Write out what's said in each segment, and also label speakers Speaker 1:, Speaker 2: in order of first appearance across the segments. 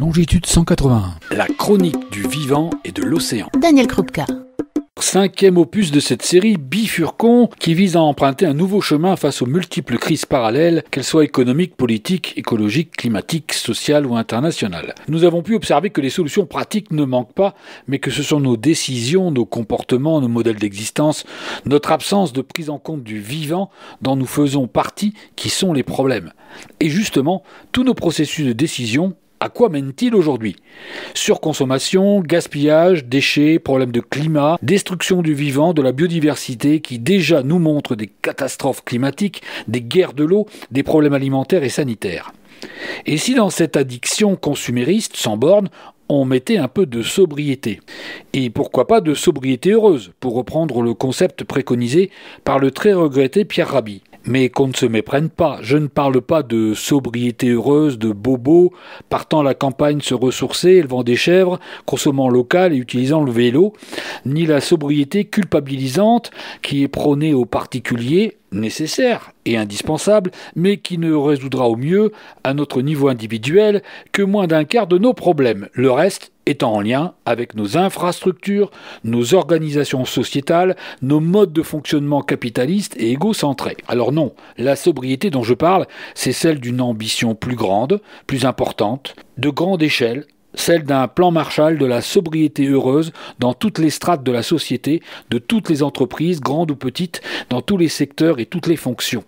Speaker 1: longitude 181. La chronique du vivant et de l'océan. Daniel Krupka. Cinquième opus de cette série, Bifurcon, qui vise à emprunter un nouveau chemin face aux multiples crises parallèles, qu'elles soient économiques, politiques, écologiques, climatiques, sociales ou internationales. Nous avons pu observer que les solutions pratiques ne manquent pas, mais que ce sont nos décisions, nos comportements, nos modèles d'existence, notre absence de prise en compte du vivant dont nous faisons partie qui sont les problèmes. Et justement, tous nos processus de décision, à quoi mène-t-il aujourd'hui Surconsommation, gaspillage, déchets, problèmes de climat, destruction du vivant, de la biodiversité qui déjà nous montre des catastrophes climatiques, des guerres de l'eau, des problèmes alimentaires et sanitaires. Et si dans cette addiction consumériste sans borne, on mettait un peu de sobriété. Et pourquoi pas de sobriété heureuse, pour reprendre le concept préconisé par le très regretté Pierre Rabhi. Mais qu'on ne se méprenne pas, je ne parle pas de sobriété heureuse, de bobos, partant à la campagne se ressourcer, élevant des chèvres, consommant local et utilisant le vélo, ni la sobriété culpabilisante qui est prônée aux particuliers, nécessaire et indispensable, mais qui ne résoudra au mieux, à notre niveau individuel, que moins d'un quart de nos problèmes. Le reste étant en lien avec nos infrastructures, nos organisations sociétales, nos modes de fonctionnement capitalistes et égocentrés. Alors non, la sobriété dont je parle, c'est celle d'une ambition plus grande, plus importante, de grande échelle, celle d'un plan Marshall de la sobriété heureuse dans toutes les strates de la société, de toutes les entreprises, grandes ou petites, dans tous les secteurs et toutes les fonctions.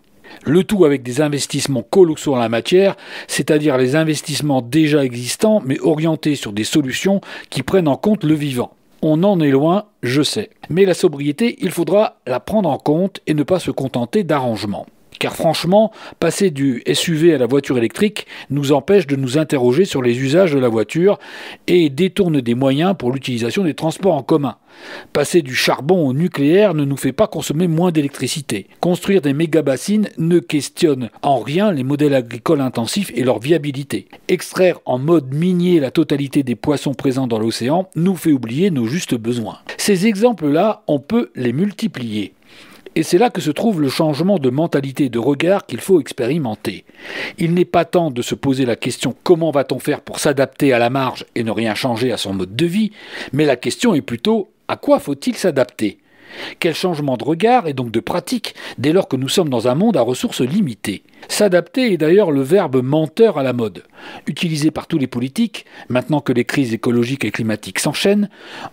Speaker 1: Le tout avec des investissements colossaux en la matière, c'est-à-dire les investissements déjà existants, mais orientés sur des solutions qui prennent en compte le vivant. On en est loin, je sais. Mais la sobriété, il faudra la prendre en compte et ne pas se contenter d'arrangements. Car franchement, passer du SUV à la voiture électrique nous empêche de nous interroger sur les usages de la voiture et détourne des moyens pour l'utilisation des transports en commun. Passer du charbon au nucléaire ne nous fait pas consommer moins d'électricité. Construire des méga-bassines ne questionne en rien les modèles agricoles intensifs et leur viabilité. Extraire en mode minier la totalité des poissons présents dans l'océan nous fait oublier nos justes besoins. Ces exemples-là, on peut les multiplier. Et c'est là que se trouve le changement de mentalité et de regard qu'il faut expérimenter. Il n'est pas temps de se poser la question comment va-t-on faire pour s'adapter à la marge et ne rien changer à son mode de vie, mais la question est plutôt à quoi faut-il s'adapter quel changement de regard et donc de pratique dès lors que nous sommes dans un monde à ressources limitées. S'adapter est d'ailleurs le verbe menteur à la mode. Utilisé par tous les politiques, maintenant que les crises écologiques et climatiques s'enchaînent,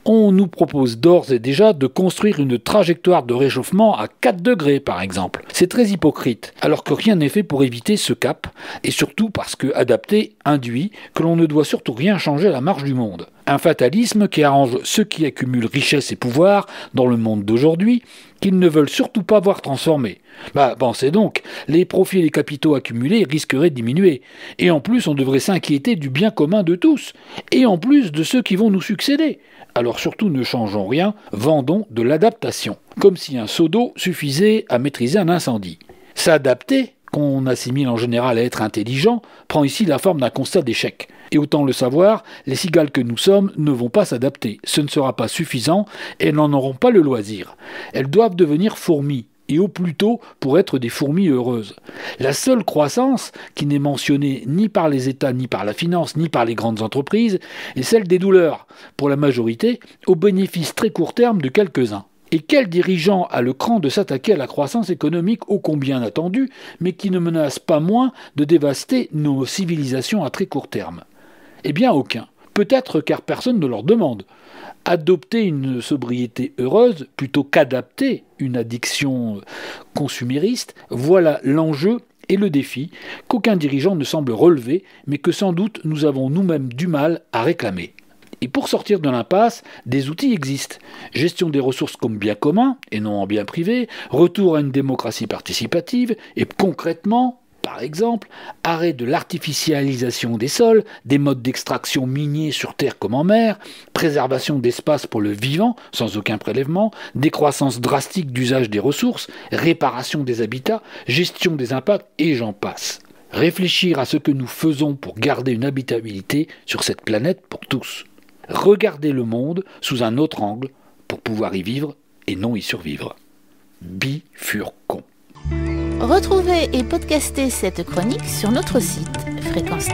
Speaker 1: on nous propose d'ores et déjà de construire une trajectoire de réchauffement à 4 degrés par exemple. C'est très hypocrite, alors que rien n'est fait pour éviter ce cap, et surtout parce que adapter induit que l'on ne doit surtout rien changer à la marge du monde. Un fatalisme qui arrange ceux qui accumulent richesse et pouvoir dans le monde aujourd'hui, qu'ils ne veulent surtout pas voir transformés. Bah pensez donc, les profits et les capitaux accumulés risqueraient de diminuer. Et en plus, on devrait s'inquiéter du bien commun de tous. Et en plus de ceux qui vont nous succéder. Alors surtout ne changeons rien, vendons de l'adaptation. Comme si un seau d'eau suffisait à maîtriser un incendie. S'adapter qu'on assimile en général à être intelligent, prend ici la forme d'un constat d'échec. Et autant le savoir, les cigales que nous sommes ne vont pas s'adapter, ce ne sera pas suffisant, elles n'en auront pas le loisir. Elles doivent devenir fourmis, et au plus tôt pour être des fourmis heureuses. La seule croissance, qui n'est mentionnée ni par les États, ni par la finance, ni par les grandes entreprises, est celle des douleurs, pour la majorité, au bénéfice très court terme de quelques-uns. Et quel dirigeant a le cran de s'attaquer à la croissance économique ô combien attendue, mais qui ne menace pas moins de dévaster nos civilisations à très court terme Eh bien aucun. Peut-être car personne ne leur demande. Adopter une sobriété heureuse plutôt qu'adapter une addiction consumériste, voilà l'enjeu et le défi qu'aucun dirigeant ne semble relever, mais que sans doute nous avons nous-mêmes du mal à réclamer. Et pour sortir de l'impasse, des outils existent. Gestion des ressources comme bien commun et non en bien privé, retour à une démocratie participative et concrètement par exemple, arrêt de l'artificialisation des sols, des modes d'extraction miniers sur terre comme en mer, préservation d'espace pour le vivant sans aucun prélèvement, décroissance drastique d'usage des ressources, réparation des habitats, gestion des impacts et j'en passe. Réfléchir à ce que nous faisons pour garder une habitabilité sur cette planète pour tous regarder le monde sous un autre angle pour pouvoir y vivre et non y survivre. Bifurcon. Retrouvez et podcastez cette chronique sur notre site fréquence